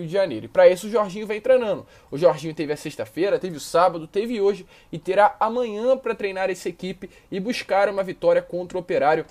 Rio de Janeiro. E para isso o Jorginho vem treinando. O Jorginho teve a sexta-feira, teve o sábado, teve hoje e terá amanhã para treinar essa equipe e buscar uma vitória contra o Operário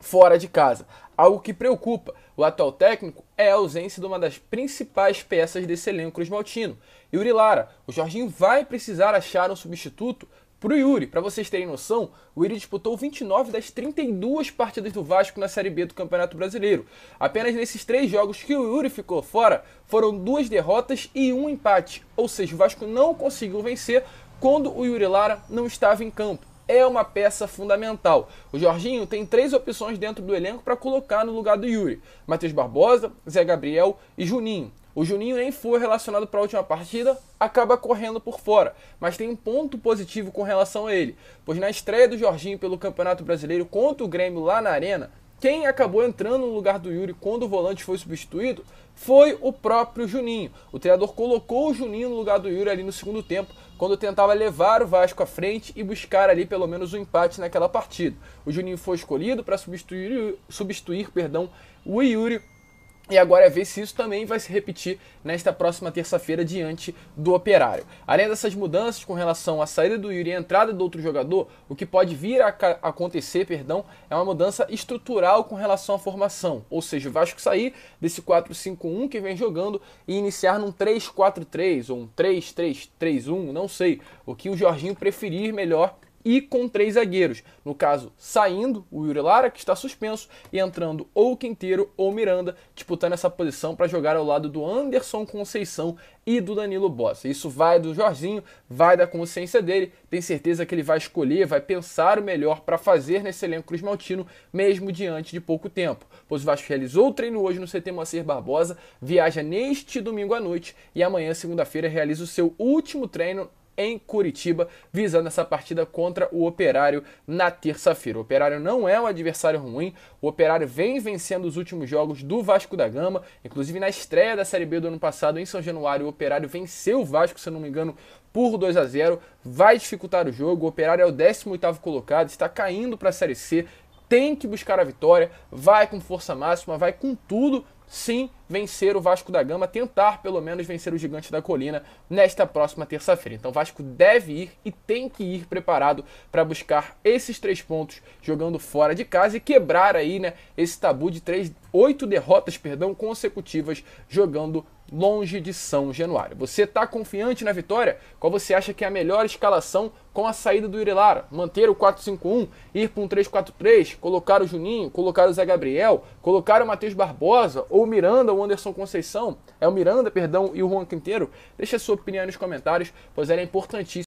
fora de casa. Algo que preocupa o atual técnico é a ausência de uma das principais peças desse elenco cruzmaltino. Yuri Lara, o Jorginho vai precisar achar um substituto para o Yuri, para vocês terem noção, o Yuri disputou 29 das 32 partidas do Vasco na Série B do Campeonato Brasileiro. Apenas nesses três jogos que o Yuri ficou fora, foram duas derrotas e um empate. Ou seja, o Vasco não conseguiu vencer quando o Yuri Lara não estava em campo. É uma peça fundamental. O Jorginho tem três opções dentro do elenco para colocar no lugar do Yuri: Matheus Barbosa, Zé Gabriel e Juninho. O Juninho nem foi relacionado para a última partida, acaba correndo por fora, mas tem um ponto positivo com relação a ele, pois na estreia do Jorginho pelo Campeonato Brasileiro contra o Grêmio lá na Arena, quem acabou entrando no lugar do Yuri quando o volante foi substituído foi o próprio Juninho. O treinador colocou o Juninho no lugar do Yuri ali no segundo tempo, quando tentava levar o Vasco à frente e buscar ali pelo menos um empate naquela partida. O Juninho foi escolhido para substituir, substituir perdão, o Yuri e agora é ver se isso também vai se repetir nesta próxima terça-feira diante do Operário. Além dessas mudanças com relação à saída do Yuri e a entrada do outro jogador, o que pode vir a acontecer, perdão, é uma mudança estrutural com relação à formação. Ou seja, o Vasco sair desse 4-5-1 que vem jogando e iniciar num 3-4-3 ou um 3-3-3-1, não sei, o que o Jorginho preferir melhor e com três zagueiros. No caso, saindo o Yuri Lara, que está suspenso, e entrando ou Quinteiro ou Miranda, disputando essa posição para jogar ao lado do Anderson Conceição e do Danilo Bossa. Isso vai do Jorginho, vai da consciência dele, tem certeza que ele vai escolher, vai pensar o melhor para fazer nesse elenco Maltino, mesmo diante de pouco tempo. Pois o Vasco realizou o treino hoje no CT Moacir Barbosa, viaja neste domingo à noite e amanhã, segunda-feira, realiza o seu último treino em Curitiba, visando essa partida contra o Operário na terça-feira. O Operário não é um adversário ruim, o Operário vem vencendo os últimos jogos do Vasco da Gama, inclusive na estreia da Série B do ano passado em São Januário, o Operário venceu o Vasco, se não me engano, por 2 a 0 vai dificultar o jogo. O Operário é o 18 colocado, está caindo para a Série C, tem que buscar a vitória, vai com força máxima, vai com tudo, sim, vencer o Vasco da Gama, tentar pelo menos vencer o Gigante da Colina nesta próxima terça-feira. Então o Vasco deve ir e tem que ir preparado para buscar esses três pontos jogando fora de casa e quebrar aí, né, esse tabu de três, oito derrotas, perdão, consecutivas jogando longe de São Januário. Você está confiante na vitória? Qual você acha que é a melhor escalação com a saída do Irilara? Manter o 4-5-1, ir para um 3-4-3, colocar o Juninho, colocar o Zé Gabriel, colocar o Matheus Barbosa ou Miranda o Anderson Conceição, é o Miranda, perdão, e o Juan Quinteiro? Deixe a sua opinião nos comentários, pois ela é importantíssima.